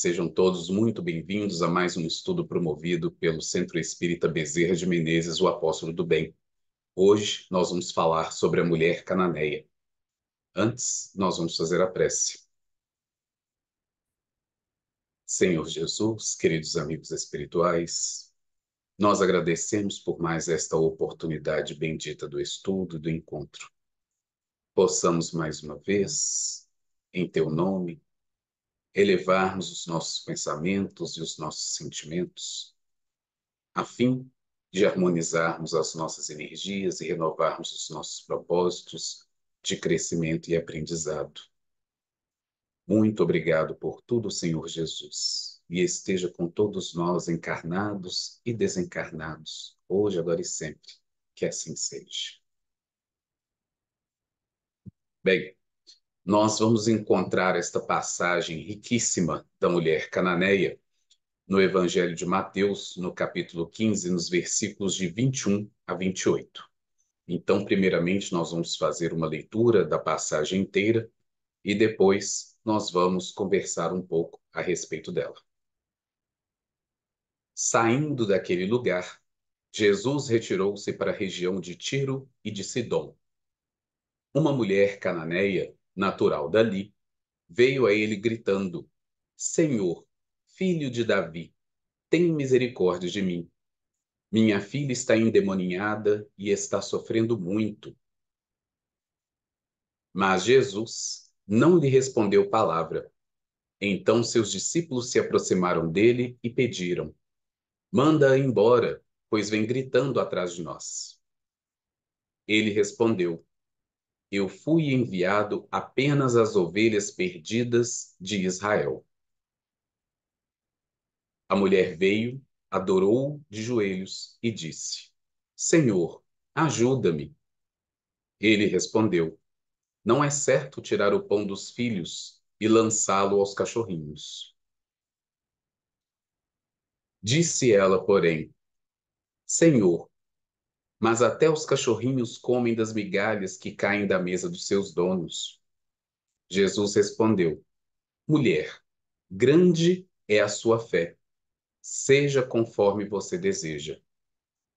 Sejam todos muito bem-vindos a mais um estudo promovido pelo Centro Espírita Bezerra de Menezes, o Apóstolo do Bem. Hoje nós vamos falar sobre a mulher cananeia. Antes, nós vamos fazer a prece. Senhor Jesus, queridos amigos espirituais, nós agradecemos por mais esta oportunidade bendita do estudo e do encontro. Possamos mais uma vez, em teu nome, elevarmos os nossos pensamentos e os nossos sentimentos, a fim de harmonizarmos as nossas energias e renovarmos os nossos propósitos de crescimento e aprendizado. Muito obrigado por tudo, Senhor Jesus, e esteja com todos nós encarnados e desencarnados, hoje, agora e sempre. Que assim seja. Bem, nós vamos encontrar esta passagem riquíssima da mulher cananeia no Evangelho de Mateus, no capítulo 15, nos versículos de 21 a 28. Então, primeiramente, nós vamos fazer uma leitura da passagem inteira e depois nós vamos conversar um pouco a respeito dela. Saindo daquele lugar, Jesus retirou-se para a região de Tiro e de Sidom. Uma mulher cananeia natural dali, veio a ele gritando: Senhor, filho de Davi, tem misericórdia de mim. Minha filha está endemoninhada e está sofrendo muito. Mas Jesus não lhe respondeu palavra. Então seus discípulos se aproximaram dele e pediram: Manda-a embora, pois vem gritando atrás de nós. Ele respondeu: eu fui enviado apenas às ovelhas perdidas de Israel. A mulher veio, adorou de joelhos e disse: Senhor, ajuda-me. Ele respondeu: Não é certo tirar o pão dos filhos e lançá-lo aos cachorrinhos. Disse ela, porém: Senhor, mas até os cachorrinhos comem das migalhas que caem da mesa dos seus donos. Jesus respondeu: Mulher, grande é a sua fé. Seja conforme você deseja.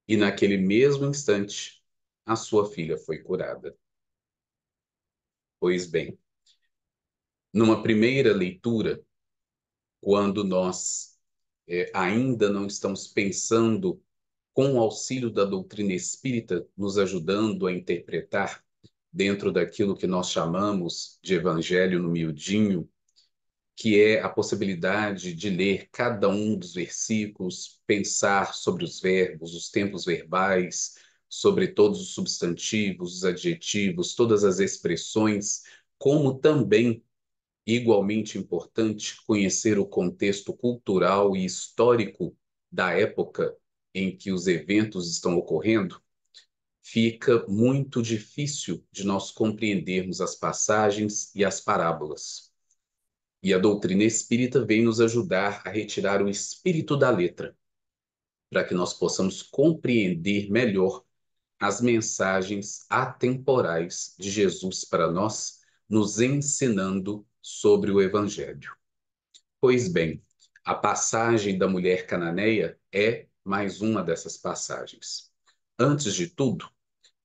E naquele mesmo instante, a sua filha foi curada. Pois bem, numa primeira leitura, quando nós é, ainda não estamos pensando com o auxílio da doutrina espírita, nos ajudando a interpretar dentro daquilo que nós chamamos de evangelho no miudinho, que é a possibilidade de ler cada um dos versículos, pensar sobre os verbos, os tempos verbais, sobre todos os substantivos, os adjetivos, todas as expressões, como também, igualmente importante, conhecer o contexto cultural e histórico da época em que os eventos estão ocorrendo, fica muito difícil de nós compreendermos as passagens e as parábolas. E a doutrina espírita vem nos ajudar a retirar o espírito da letra, para que nós possamos compreender melhor as mensagens atemporais de Jesus para nós, nos ensinando sobre o Evangelho. Pois bem, a passagem da mulher cananeia é mais uma dessas passagens. Antes de tudo,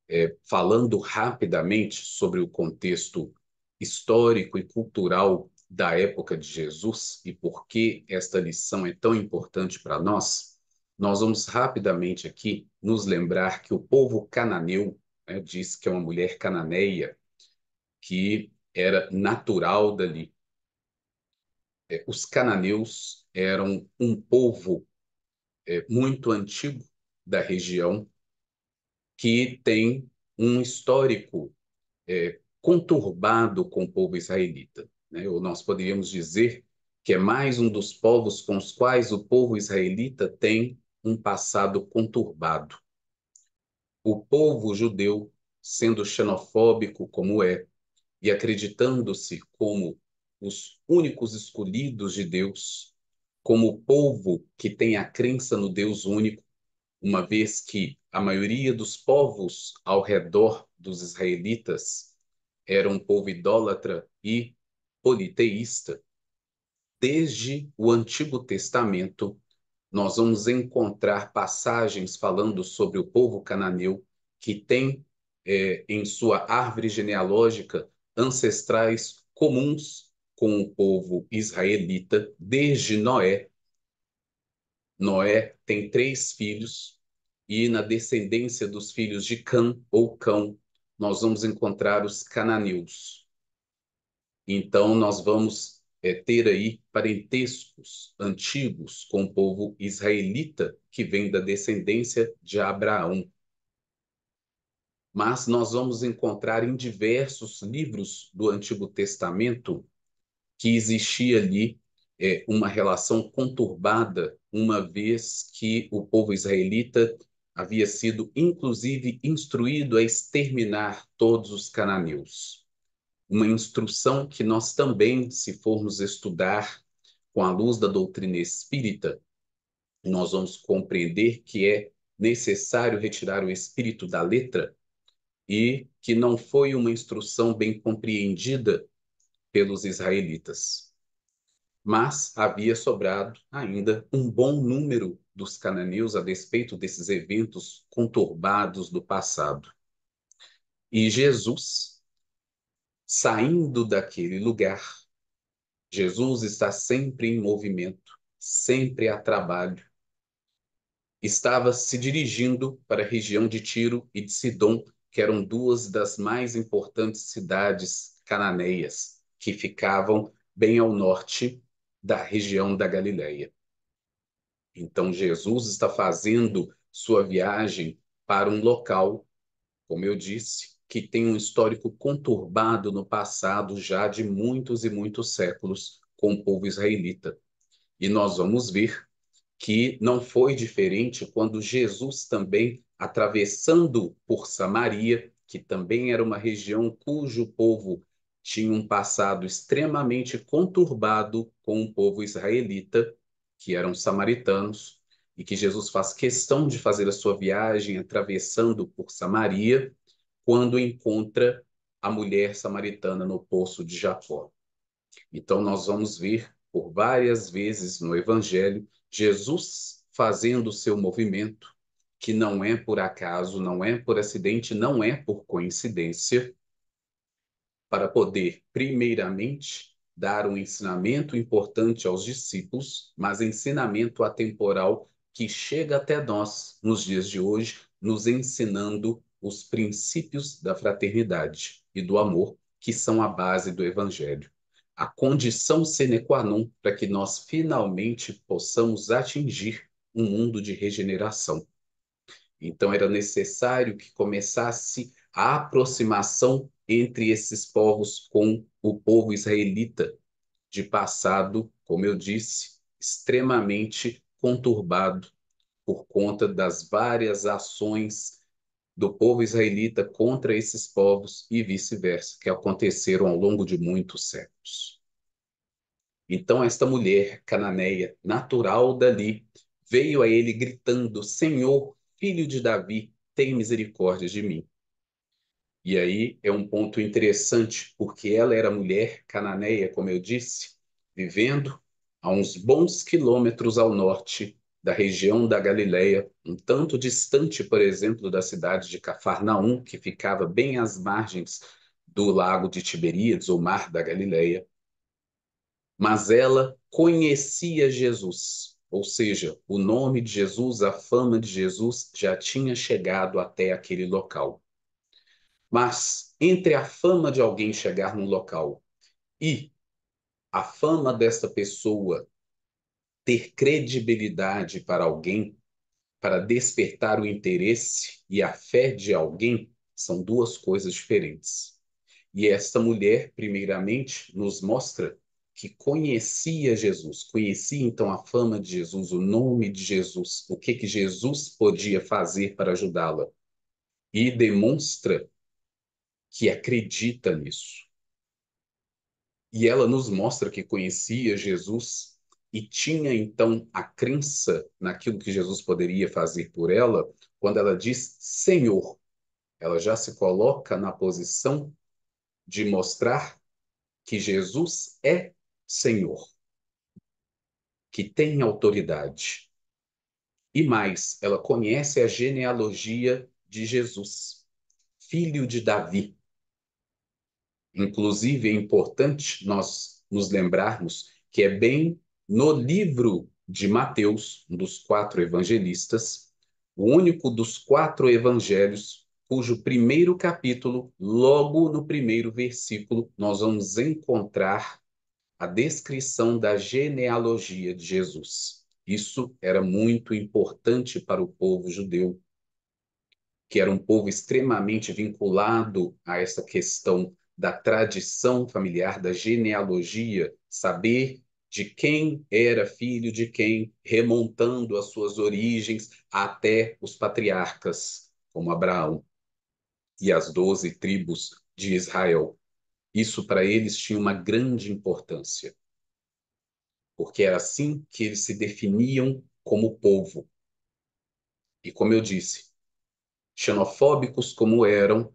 é, falando rapidamente sobre o contexto histórico e cultural da época de Jesus e por que esta lição é tão importante para nós, nós vamos rapidamente aqui nos lembrar que o povo cananeu né, diz que é uma mulher cananeia que era natural dali. É, os cananeus eram um povo é, muito antigo da região, que tem um histórico é, conturbado com o povo israelita. Né? Ou nós poderíamos dizer que é mais um dos povos com os quais o povo israelita tem um passado conturbado. O povo judeu, sendo xenofóbico como é, e acreditando-se como os únicos escolhidos de Deus, como povo que tem a crença no Deus único, uma vez que a maioria dos povos ao redor dos israelitas era um povo idólatra e politeísta, desde o Antigo Testamento nós vamos encontrar passagens falando sobre o povo cananeu que tem é, em sua árvore genealógica ancestrais comuns com o povo israelita desde Noé. Noé tem três filhos, e na descendência dos filhos de Cã ou Cão, nós vamos encontrar os cananeus. Então, nós vamos é, ter aí parentescos antigos com o povo israelita, que vem da descendência de Abraão. Mas nós vamos encontrar em diversos livros do Antigo Testamento que existia ali é, uma relação conturbada, uma vez que o povo israelita havia sido, inclusive, instruído a exterminar todos os cananeus. Uma instrução que nós também, se formos estudar com a luz da doutrina espírita, nós vamos compreender que é necessário retirar o espírito da letra e que não foi uma instrução bem compreendida pelos israelitas. Mas havia sobrado ainda um bom número dos cananeus a despeito desses eventos conturbados do passado. E Jesus, saindo daquele lugar, Jesus está sempre em movimento, sempre a trabalho. Estava se dirigindo para a região de Tiro e de Sidom, que eram duas das mais importantes cidades cananeias, que ficavam bem ao norte da região da Galileia. Então Jesus está fazendo sua viagem para um local, como eu disse, que tem um histórico conturbado no passado já de muitos e muitos séculos com o povo israelita. E nós vamos ver que não foi diferente quando Jesus também, atravessando por Samaria, que também era uma região cujo povo tinha um passado extremamente conturbado com o povo israelita, que eram samaritanos, e que Jesus faz questão de fazer a sua viagem atravessando por Samaria, quando encontra a mulher samaritana no poço de Jacó. Então, nós vamos ver por várias vezes no Evangelho Jesus fazendo o seu movimento, que não é por acaso, não é por acidente, não é por coincidência, para poder, primeiramente, dar um ensinamento importante aos discípulos, mas ensinamento atemporal que chega até nós nos dias de hoje, nos ensinando os princípios da fraternidade e do amor, que são a base do Evangelho. A condição sine qua non para que nós finalmente possamos atingir um mundo de regeneração. Então era necessário que começasse a aproximação entre esses povos com o povo israelita, de passado, como eu disse, extremamente conturbado por conta das várias ações do povo israelita contra esses povos e vice-versa, que aconteceram ao longo de muitos séculos. Então, esta mulher cananeia, natural dali, veio a ele gritando: Senhor, filho de Davi, tem misericórdia de mim. E aí é um ponto interessante, porque ela era mulher cananeia, como eu disse, vivendo a uns bons quilômetros ao norte da região da Galileia, um tanto distante, por exemplo, da cidade de Cafarnaum, que ficava bem às margens do lago de Tiberíades, ou mar da Galileia. Mas ela conhecia Jesus, ou seja, o nome de Jesus, a fama de Jesus já tinha chegado até aquele local. Mas entre a fama de alguém chegar num local e a fama dessa pessoa ter credibilidade para alguém, para despertar o interesse e a fé de alguém, são duas coisas diferentes. E esta mulher, primeiramente, nos mostra que conhecia Jesus, conhecia então a fama de Jesus, o nome de Jesus, o que que Jesus podia fazer para ajudá-la. E demonstra que acredita nisso. E ela nos mostra que conhecia Jesus e tinha então a crença naquilo que Jesus poderia fazer por ela, quando ela diz Senhor. Ela já se coloca na posição de mostrar que Jesus é Senhor, que tem autoridade. E mais, ela conhece a genealogia de Jesus, filho de Davi. Inclusive, é importante nós nos lembrarmos que é bem no livro de Mateus, um dos quatro evangelistas, o único dos quatro evangelhos cujo primeiro capítulo, logo no primeiro versículo, nós vamos encontrar a descrição da genealogia de Jesus. Isso era muito importante para o povo judeu, que era um povo extremamente vinculado a essa questão da tradição familiar, da genealogia, saber de quem era filho de quem, remontando as suas origens até os patriarcas, como Abraão e as doze tribos de Israel. Isso para eles tinha uma grande importância, porque era assim que eles se definiam como povo. E como eu disse, xenofóbicos como eram,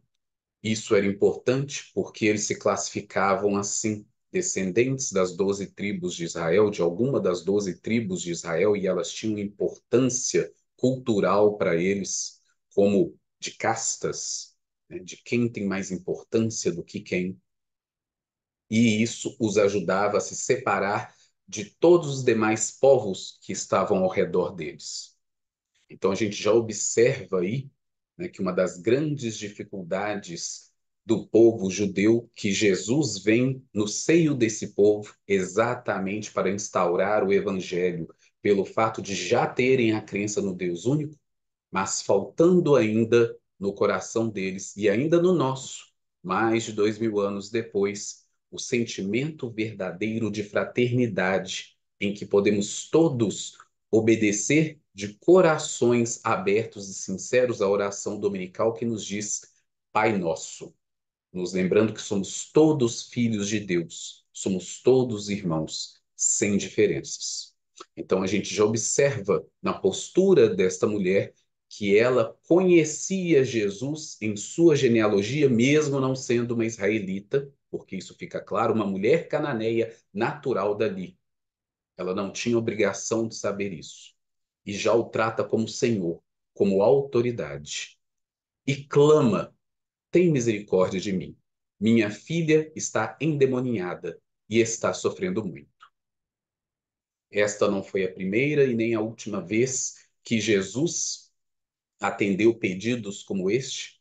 isso era importante porque eles se classificavam assim, descendentes das doze tribos de Israel, de alguma das doze tribos de Israel, e elas tinham importância cultural para eles, como de castas, né, de quem tem mais importância do que quem. E isso os ajudava a se separar de todos os demais povos que estavam ao redor deles. Então a gente já observa aí né, que uma das grandes dificuldades do povo judeu, que Jesus vem no seio desse povo exatamente para instaurar o evangelho, pelo fato de já terem a crença no Deus único, mas faltando ainda no coração deles e ainda no nosso, mais de dois mil anos depois, o sentimento verdadeiro de fraternidade em que podemos todos obedecer de corações abertos e sinceros à oração dominical que nos diz Pai Nosso. Nos lembrando que somos todos filhos de Deus, somos todos irmãos, sem diferenças. Então a gente já observa na postura desta mulher que ela conhecia Jesus em sua genealogia, mesmo não sendo uma israelita, porque isso fica claro, uma mulher cananeia natural dali. Ela não tinha obrigação de saber isso e já o trata como Senhor, como autoridade. E clama: Tem misericórdia de mim. Minha filha está endemoniada e está sofrendo muito. Esta não foi a primeira e nem a última vez que Jesus atendeu pedidos como este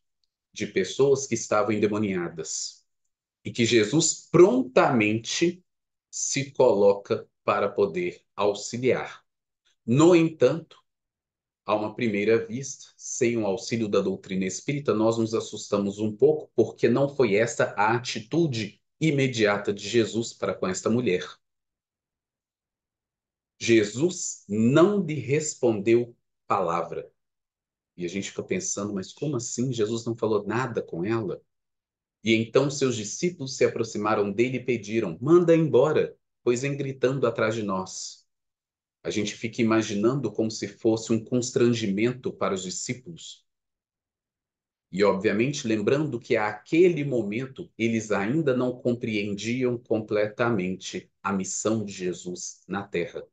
de pessoas que estavam endemoniadas e que Jesus prontamente se coloca para poder auxiliar no entanto, a uma primeira vista, sem o auxílio da doutrina espírita, nós nos assustamos um pouco porque não foi essa a atitude imediata de Jesus para com esta mulher. Jesus não lhe respondeu palavra. E a gente fica pensando, mas como assim? Jesus não falou nada com ela? E então seus discípulos se aproximaram dele e pediram: manda embora, pois vem gritando atrás de nós. A gente fica imaginando como se fosse um constrangimento para os discípulos. E, obviamente, lembrando que àquele momento eles ainda não compreendiam completamente a missão de Jesus na Terra.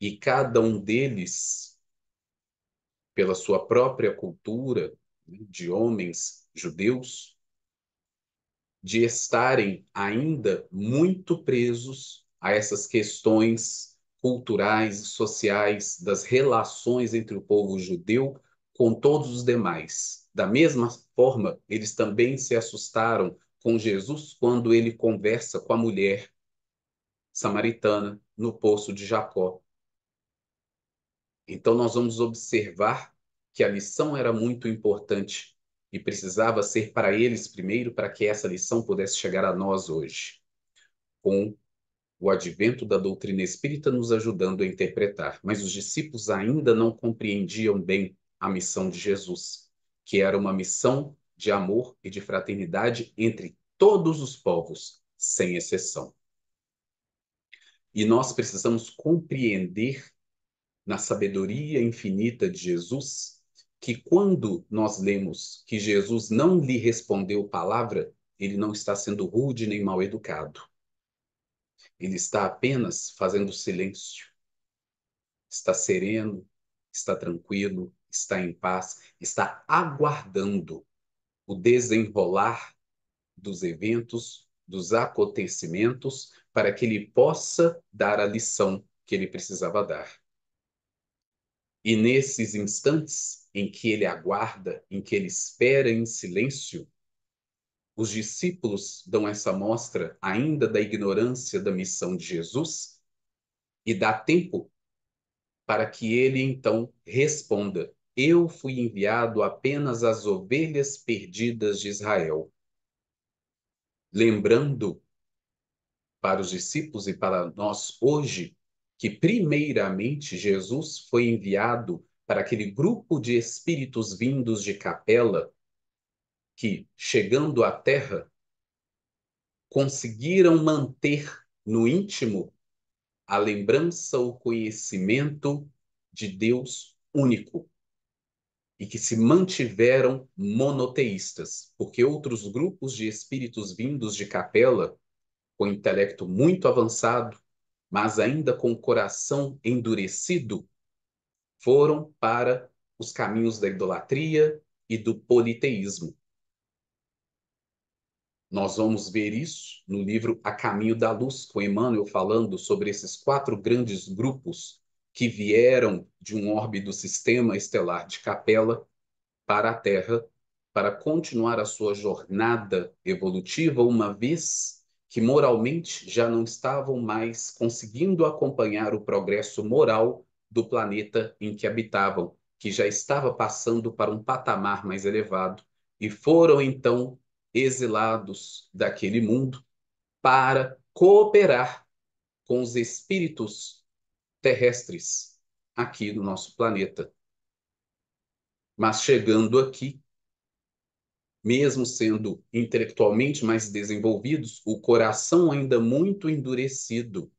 E cada um deles, pela sua própria cultura né, de homens judeus, de estarem ainda muito presos a essas questões culturais e sociais das relações entre o povo judeu com todos os demais. Da mesma forma, eles também se assustaram com Jesus quando ele conversa com a mulher samaritana no poço de Jacó. Então, nós vamos observar que a lição era muito importante e precisava ser para eles primeiro, para que essa lição pudesse chegar a nós hoje, com o advento da doutrina espírita nos ajudando a interpretar, mas os discípulos ainda não compreendiam bem a missão de Jesus, que era uma missão de amor e de fraternidade entre todos os povos, sem exceção. E nós precisamos compreender, na sabedoria infinita de Jesus, que quando nós lemos que Jesus não lhe respondeu palavra, ele não está sendo rude nem mal educado. Ele está apenas fazendo silêncio. Está sereno, está tranquilo, está em paz, está aguardando o desenrolar dos eventos, dos acontecimentos, para que ele possa dar a lição que ele precisava dar. E nesses instantes em que ele aguarda, em que ele espera em silêncio, os discípulos dão essa mostra ainda da ignorância da missão de Jesus e dá tempo para que ele então responda: Eu fui enviado apenas às ovelhas perdidas de Israel. Lembrando para os discípulos e para nós hoje que, primeiramente, Jesus foi enviado para aquele grupo de espíritos vindos de capela que, chegando à Terra, conseguiram manter no íntimo a lembrança, o conhecimento de Deus único e que se mantiveram monoteístas, porque outros grupos de espíritos vindos de capela, com intelecto muito avançado, mas ainda com o coração endurecido, foram para os caminhos da idolatria e do politeísmo. Nós vamos ver isso no livro A Caminho da Luz, com Emmanuel falando sobre esses quatro grandes grupos que vieram de um orbe do sistema estelar de Capela para a Terra, para continuar a sua jornada evolutiva, uma vez que moralmente já não estavam mais conseguindo acompanhar o progresso moral do planeta em que habitavam, que já estava passando para um patamar mais elevado, e foram então exilados daquele mundo, para cooperar com os espíritos terrestres aqui no nosso planeta. Mas chegando aqui, mesmo sendo intelectualmente mais desenvolvidos, o coração ainda muito endurecido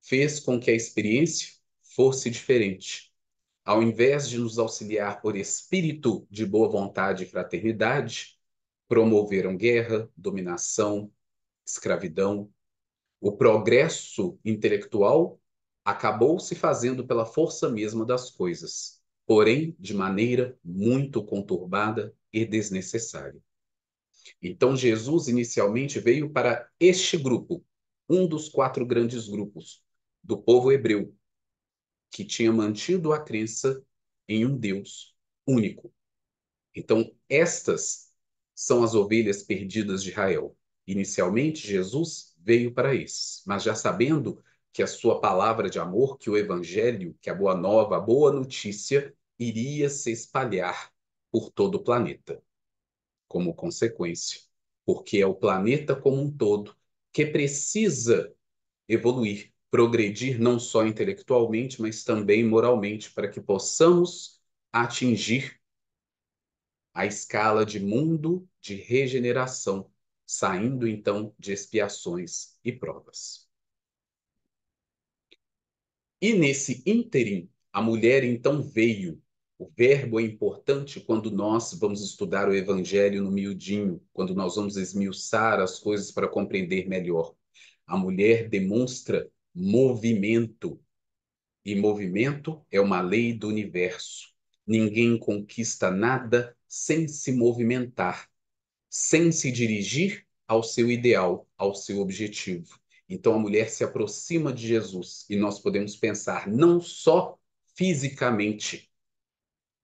fez com que a experiência fosse diferente. Ao invés de nos auxiliar por espírito de boa vontade e fraternidade, promoveram guerra, dominação, escravidão. O progresso intelectual acabou se fazendo pela força mesma das coisas, porém de maneira muito conturbada e desnecessária. Então Jesus inicialmente veio para este grupo, um dos quatro grandes grupos do povo hebreu, que tinha mantido a crença em um Deus único. Então estas são as ovelhas perdidas de Israel. Inicialmente, Jesus veio para isso, mas já sabendo que a sua palavra de amor, que o evangelho, que a boa nova, a boa notícia, iria se espalhar por todo o planeta. Como consequência, porque é o planeta como um todo que precisa evoluir, progredir não só intelectualmente, mas também moralmente, para que possamos atingir a escala de mundo de regeneração, saindo então de expiações e provas. E nesse ínterim, a mulher então veio. O verbo é importante quando nós vamos estudar o evangelho no miudinho, quando nós vamos esmiuçar as coisas para compreender melhor. A mulher demonstra movimento. E movimento é uma lei do universo. Ninguém conquista nada sem se movimentar sem se dirigir ao seu ideal, ao seu objetivo. Então a mulher se aproxima de Jesus e nós podemos pensar não só fisicamente,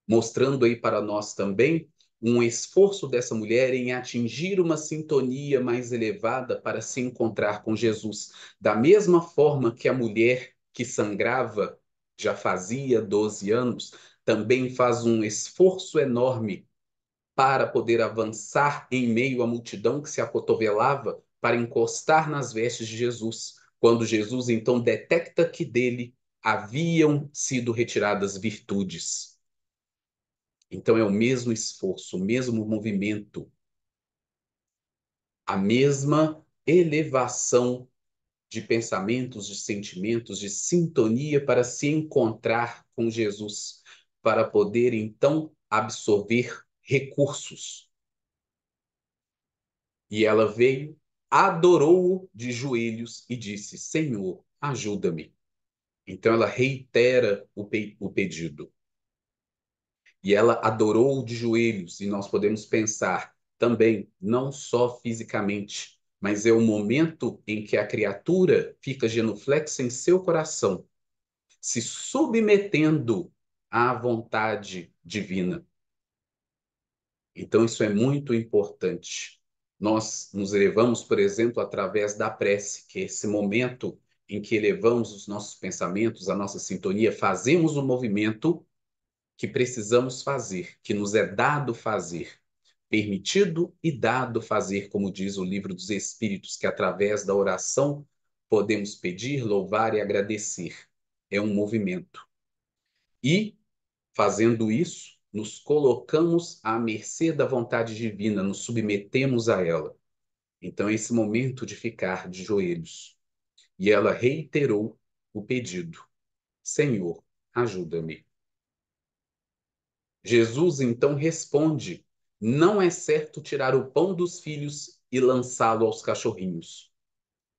mostrando aí para nós também um esforço dessa mulher em atingir uma sintonia mais elevada para se encontrar com Jesus, da mesma forma que a mulher que sangrava já fazia 12 anos, também faz um esforço enorme para poder avançar em meio à multidão que se acotovelava para encostar nas vestes de Jesus, quando Jesus então detecta que dele haviam sido retiradas virtudes. Então é o mesmo esforço, o mesmo movimento, a mesma elevação de pensamentos, de sentimentos, de sintonia para se encontrar com Jesus, para poder então absorver recursos. E ela veio, adorou-o de joelhos e disse: Senhor, ajuda-me. Então ela reitera o, pe o pedido. E ela adorou de joelhos, e nós podemos pensar também, não só fisicamente, mas é o momento em que a criatura fica genuflexa em seu coração, se submetendo à vontade divina. Então, isso é muito importante. Nós nos elevamos, por exemplo, através da prece, que é esse momento em que elevamos os nossos pensamentos, a nossa sintonia, fazemos o movimento que precisamos fazer, que nos é dado fazer, permitido e dado fazer, como diz o livro dos Espíritos, que através da oração podemos pedir, louvar e agradecer. É um movimento. E, fazendo isso, nos colocamos à mercê da vontade divina, nos submetemos a ela. Então, é esse momento de ficar de joelhos. E ela reiterou o pedido: Senhor, ajuda-me. Jesus então responde: Não é certo tirar o pão dos filhos e lançá-lo aos cachorrinhos.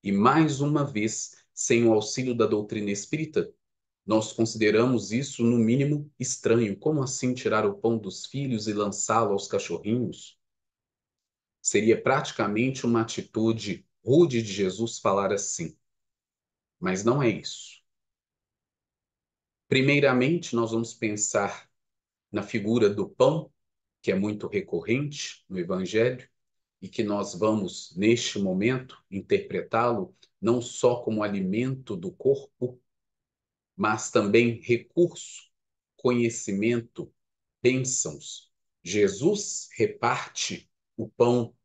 E mais uma vez, sem o auxílio da doutrina espírita, nós consideramos isso, no mínimo, estranho. Como assim tirar o pão dos filhos e lançá-lo aos cachorrinhos? Seria praticamente uma atitude rude de Jesus falar assim. Mas não é isso. Primeiramente, nós vamos pensar na figura do pão, que é muito recorrente no Evangelho, e que nós vamos, neste momento, interpretá-lo não só como alimento do corpo, mas também recurso, conhecimento, bênçãos. Jesus reparte o pão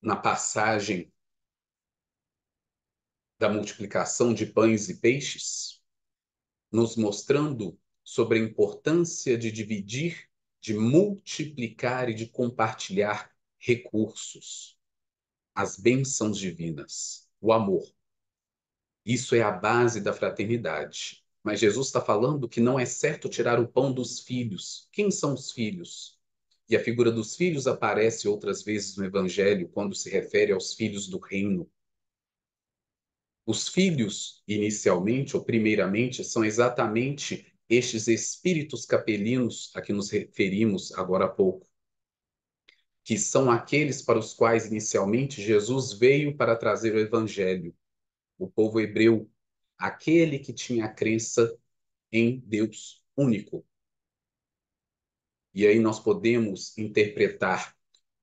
na passagem da multiplicação de pães e peixes, nos mostrando sobre a importância de dividir, de multiplicar e de compartilhar recursos, as bênçãos divinas, o amor, isso é a base da fraternidade. Mas Jesus está falando que não é certo tirar o pão dos filhos. Quem são os filhos? E a figura dos filhos aparece outras vezes no Evangelho quando se refere aos filhos do reino. Os filhos, inicialmente ou primeiramente, são exatamente estes espíritos capelinos a que nos referimos agora há pouco, que são aqueles para os quais inicialmente Jesus veio para trazer o Evangelho o povo hebreu, aquele que tinha crença em Deus único. E aí nós podemos interpretar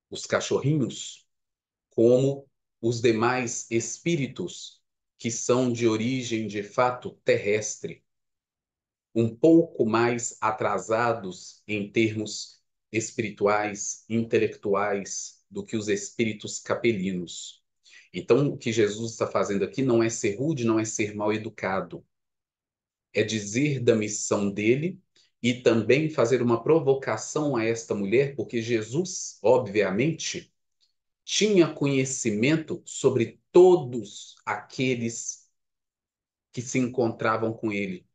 os cachorrinhos como os demais espíritos que são de origem de fato terrestre, um pouco mais atrasados em termos espirituais, intelectuais, do que os espíritos capelinos. Então, o que Jesus está fazendo aqui não é ser rude, não é ser mal educado. É dizer da missão dele e também fazer uma provocação a esta mulher, porque Jesus, obviamente, tinha conhecimento sobre todos aqueles que se encontravam com ele.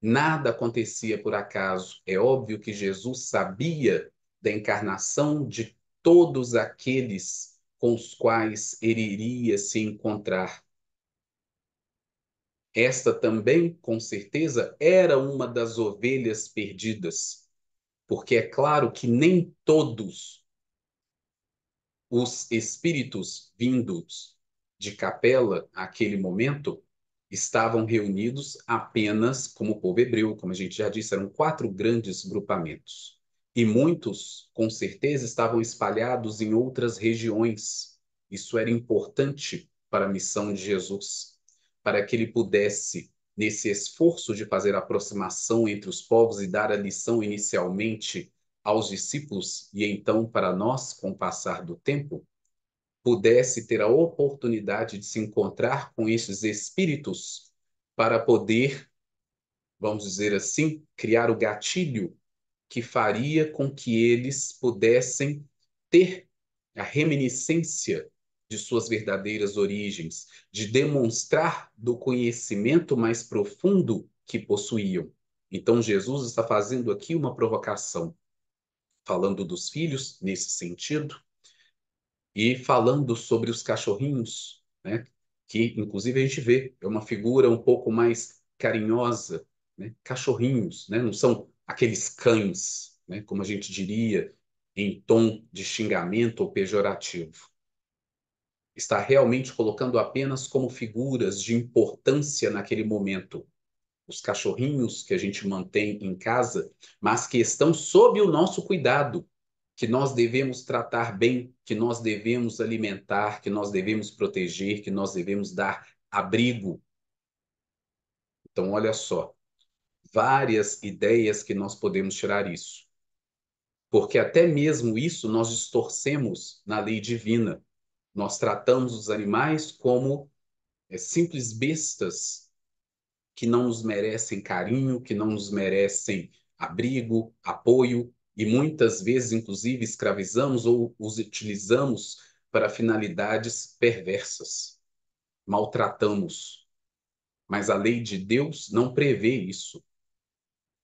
Nada acontecia por acaso. É óbvio que Jesus sabia da encarnação de todos aqueles com os quais ele iria se encontrar. Esta também, com certeza, era uma das ovelhas perdidas, porque é claro que nem todos os espíritos vindos de capela àquele momento estavam reunidos apenas como povo hebreu, como a gente já disse, eram quatro grandes grupamentos. E muitos, com certeza, estavam espalhados em outras regiões. Isso era importante para a missão de Jesus, para que ele pudesse, nesse esforço de fazer aproximação entre os povos e dar a lição inicialmente aos discípulos e então para nós, com o passar do tempo, pudesse ter a oportunidade de se encontrar com esses espíritos para poder, vamos dizer assim, criar o gatilho que faria com que eles pudessem ter a reminiscência de suas verdadeiras origens, de demonstrar do conhecimento mais profundo que possuíam. Então, Jesus está fazendo aqui uma provocação, falando dos filhos nesse sentido, e falando sobre os cachorrinhos, né? que inclusive a gente vê, é uma figura um pouco mais carinhosa, né? cachorrinhos, né? não são aqueles cães, né, como a gente diria, em tom de xingamento ou pejorativo. Está realmente colocando apenas como figuras de importância naquele momento. Os cachorrinhos que a gente mantém em casa, mas que estão sob o nosso cuidado, que nós devemos tratar bem, que nós devemos alimentar, que nós devemos proteger, que nós devemos dar abrigo. Então, olha só, várias ideias que nós podemos tirar isso. Porque até mesmo isso nós distorcemos na lei divina. Nós tratamos os animais como é, simples bestas que não nos merecem carinho, que não nos merecem abrigo, apoio e muitas vezes, inclusive, escravizamos ou os utilizamos para finalidades perversas. Maltratamos. Mas a lei de Deus não prevê isso.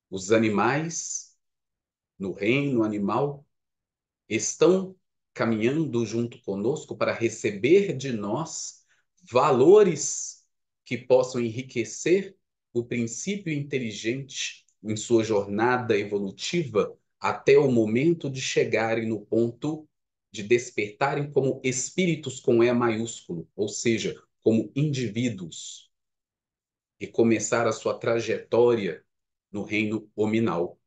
Os animais, no reino animal, estão caminhando junto conosco para receber de nós valores que possam enriquecer o princípio inteligente em sua jornada evolutiva até o momento de chegarem no ponto de despertarem como espíritos com E maiúsculo, ou seja, como indivíduos, e começar a sua trajetória no reino ominal.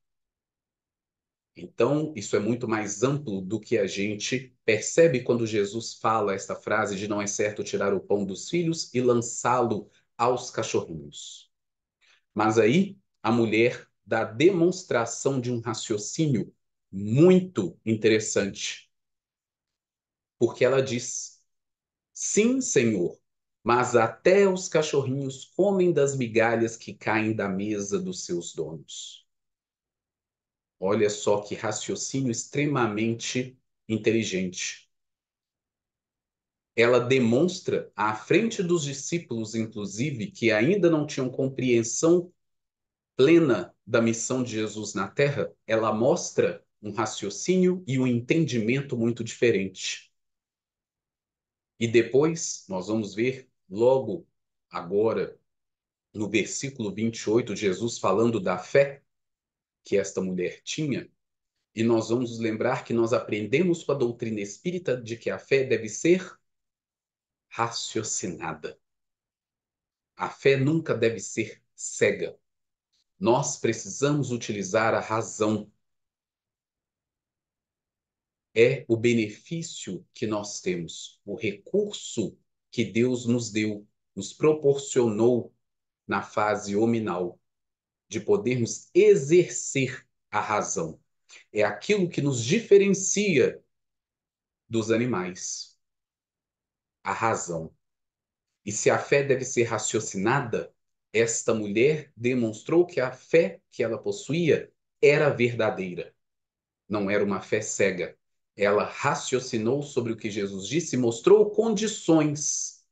Então, isso é muito mais amplo do que a gente percebe quando Jesus fala esta frase de não é certo tirar o pão dos filhos e lançá-lo aos cachorrinhos. Mas aí a mulher dá demonstração de um raciocínio muito interessante. Porque ela diz: Sim, Senhor, mas até os cachorrinhos comem das migalhas que caem da mesa dos seus donos. Olha só que raciocínio extremamente inteligente. Ela demonstra, à frente dos discípulos, inclusive, que ainda não tinham compreensão plena da missão de Jesus na Terra, ela mostra um raciocínio e um entendimento muito diferente. E depois, nós vamos ver logo agora, no versículo 28, Jesus falando da fé que esta mulher tinha. E nós vamos lembrar que nós aprendemos com a doutrina espírita de que a fé deve ser raciocinada. A fé nunca deve ser cega. Nós precisamos utilizar a razão é o benefício que nós temos, o recurso que Deus nos deu, nos proporcionou na fase hominal, de podermos exercer a razão. É aquilo que nos diferencia dos animais. A razão. E se a fé deve ser raciocinada, esta mulher demonstrou que a fé que ela possuía era verdadeira. Não era uma fé cega, ela raciocinou sobre o que Jesus disse e mostrou condições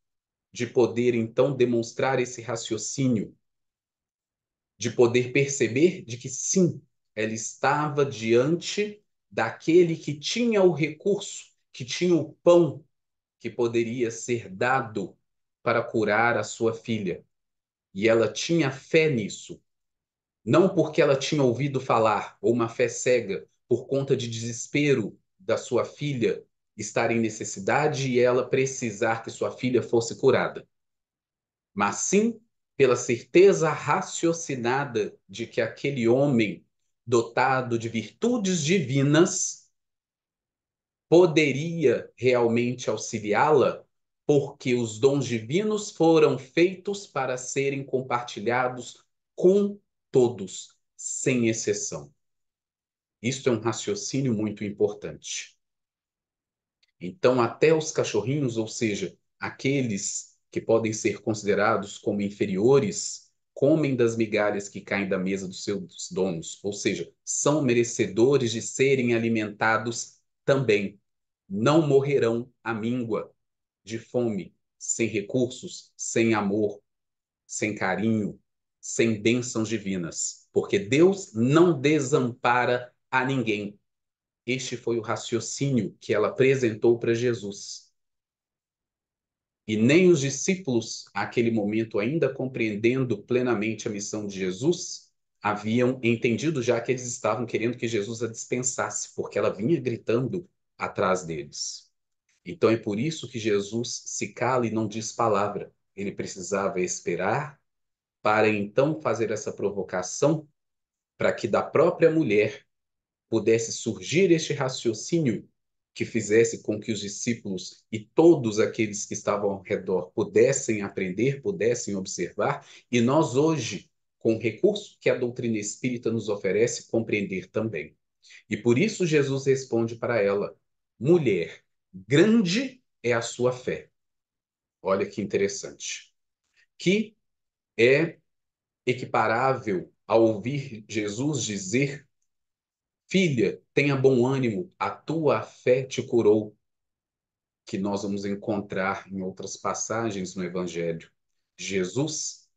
de poder então demonstrar esse raciocínio, de poder perceber de que sim, ela estava diante daquele que tinha o recurso, que tinha o pão que poderia ser dado para curar a sua filha. E ela tinha fé nisso. Não porque ela tinha ouvido falar, ou uma fé cega, por conta de desespero da sua filha estar em necessidade e ela precisar que sua filha fosse curada, mas sim pela certeza raciocinada de que aquele homem dotado de virtudes divinas poderia realmente auxiliá-la, porque os dons divinos foram feitos para serem compartilhados com todos, sem exceção isto é um raciocínio muito importante. Então, até os cachorrinhos, ou seja, aqueles que podem ser considerados como inferiores, comem das migalhas que caem da mesa dos seus donos, ou seja, são merecedores de serem alimentados também. Não morrerão à míngua de fome, sem recursos, sem amor, sem carinho, sem bênçãos divinas, porque Deus não desampara a ninguém. Este foi o raciocínio que ela apresentou para Jesus. E nem os discípulos, naquele momento ainda compreendendo plenamente a missão de Jesus, haviam entendido já que eles estavam querendo que Jesus a dispensasse, porque ela vinha gritando atrás deles. Então é por isso que Jesus se cala e não diz palavra. Ele precisava esperar para então fazer essa provocação para que da própria mulher pudesse surgir este raciocínio que fizesse com que os discípulos e todos aqueles que estavam ao redor pudessem aprender, pudessem observar, e nós hoje, com o recurso que a doutrina espírita nos oferece, compreender também. E por isso Jesus responde para ela: mulher, grande é a sua fé. Olha que interessante. Que é equiparável a ouvir Jesus dizer Filha, tenha bom ânimo, a tua fé te curou. Que nós vamos encontrar em outras passagens no Evangelho. Jesus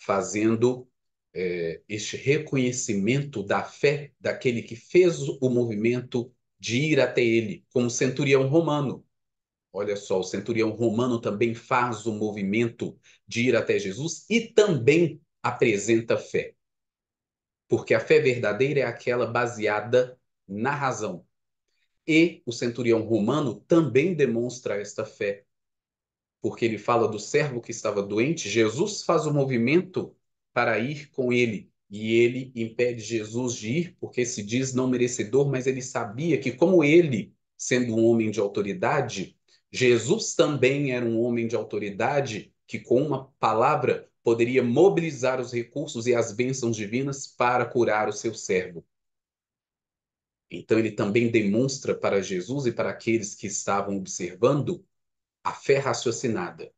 fazendo é, este reconhecimento da fé daquele que fez o movimento de ir até ele, como centurião romano. Olha só, o centurião romano também faz o movimento de ir até Jesus e também apresenta fé porque a fé verdadeira é aquela baseada na razão. E o centurião romano também demonstra esta fé, porque ele fala do servo que estava doente, Jesus faz o movimento para ir com ele, e ele impede Jesus de ir, porque se diz não merecedor, mas ele sabia que, como ele, sendo um homem de autoridade, Jesus também era um homem de autoridade que, com uma palavra, poderia mobilizar os recursos e as bênçãos divinas para curar o seu servo. Então, ele também demonstra para Jesus e para aqueles que estavam observando a fé raciocinada.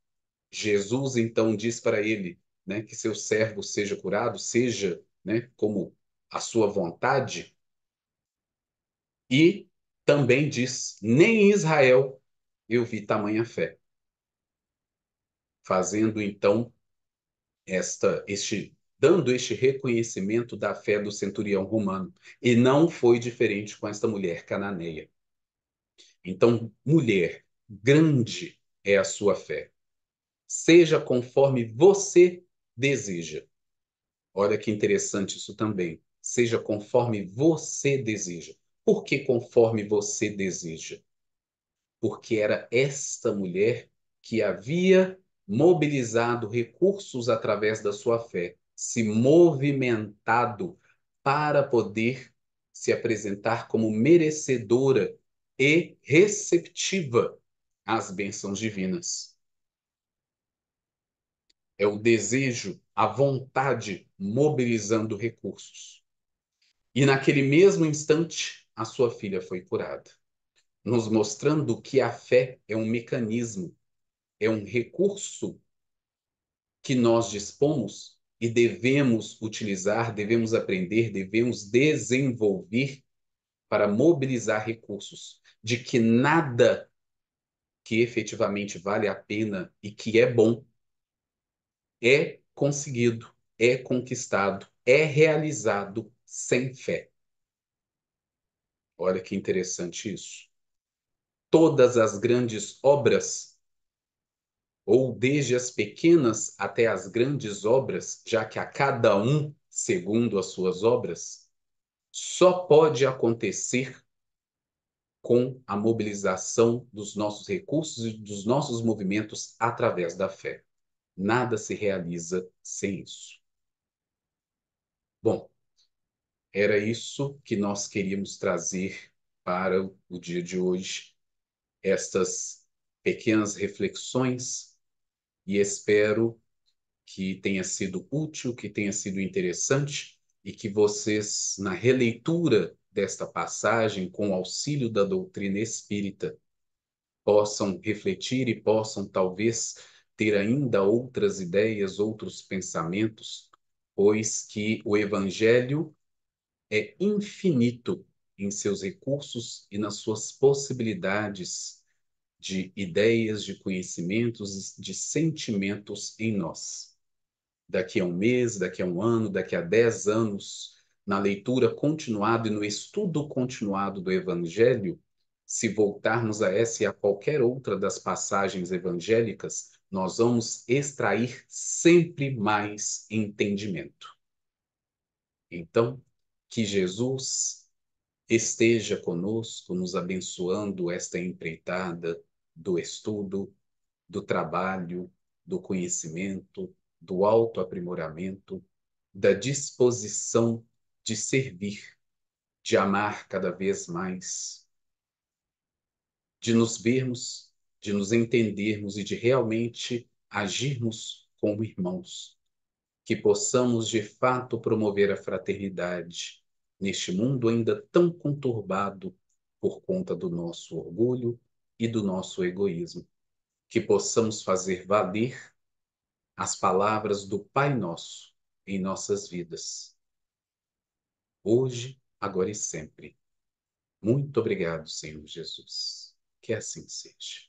Jesus então diz para ele né, que seu servo seja curado, seja né, como a sua vontade, e também diz: nem em Israel eu vi tamanha fé. Fazendo então esta, este, dando este reconhecimento da fé do centurião romano. E não foi diferente com esta mulher cananeia. Então, mulher, grande é a sua fé. Seja conforme você deseja. Olha que interessante isso também. Seja conforme você deseja. Por que conforme você deseja? Porque era esta mulher que havia mobilizado recursos através da sua fé, se movimentado para poder se apresentar como merecedora e receptiva às bênçãos divinas. É o desejo, a vontade mobilizando recursos. E naquele mesmo instante, a sua filha foi curada, nos mostrando que a fé é um mecanismo é um recurso que nós dispomos e devemos utilizar, devemos aprender, devemos desenvolver para mobilizar recursos de que nada que efetivamente vale a pena e que é bom é conseguido, é conquistado, é realizado sem fé. Olha que interessante isso. Todas as grandes obras ou desde as pequenas até as grandes obras, já que a cada um segundo as suas obras, só pode acontecer com a mobilização dos nossos recursos e dos nossos movimentos através da fé. Nada se realiza sem isso. Bom, era isso que nós queríamos trazer para o dia de hoje, estas pequenas reflexões e espero que tenha sido útil, que tenha sido interessante e que vocês, na releitura desta passagem, com o auxílio da doutrina espírita, possam refletir e possam talvez ter ainda outras ideias, outros pensamentos, pois que o Evangelho é infinito em seus recursos e nas suas possibilidades de ideias, de conhecimentos, de sentimentos em nós. Daqui a um mês, daqui a um ano, daqui a dez anos, na leitura continuada e no estudo continuado do Evangelho, se voltarmos a essa e a qualquer outra das passagens evangélicas, nós vamos extrair sempre mais entendimento. Então, que Jesus esteja conosco, nos abençoando esta empreitada, do estudo, do trabalho, do conhecimento, do autoaprimoramento, da disposição de servir, de amar cada vez mais, de nos vermos, de nos entendermos e de realmente agirmos como irmãos, que possamos de fato promover a fraternidade neste mundo ainda tão conturbado por conta do nosso orgulho, e do nosso egoísmo. Que possamos fazer valer as palavras do Pai Nosso em nossas vidas. Hoje, agora e sempre. Muito obrigado, Senhor Jesus. Que assim seja.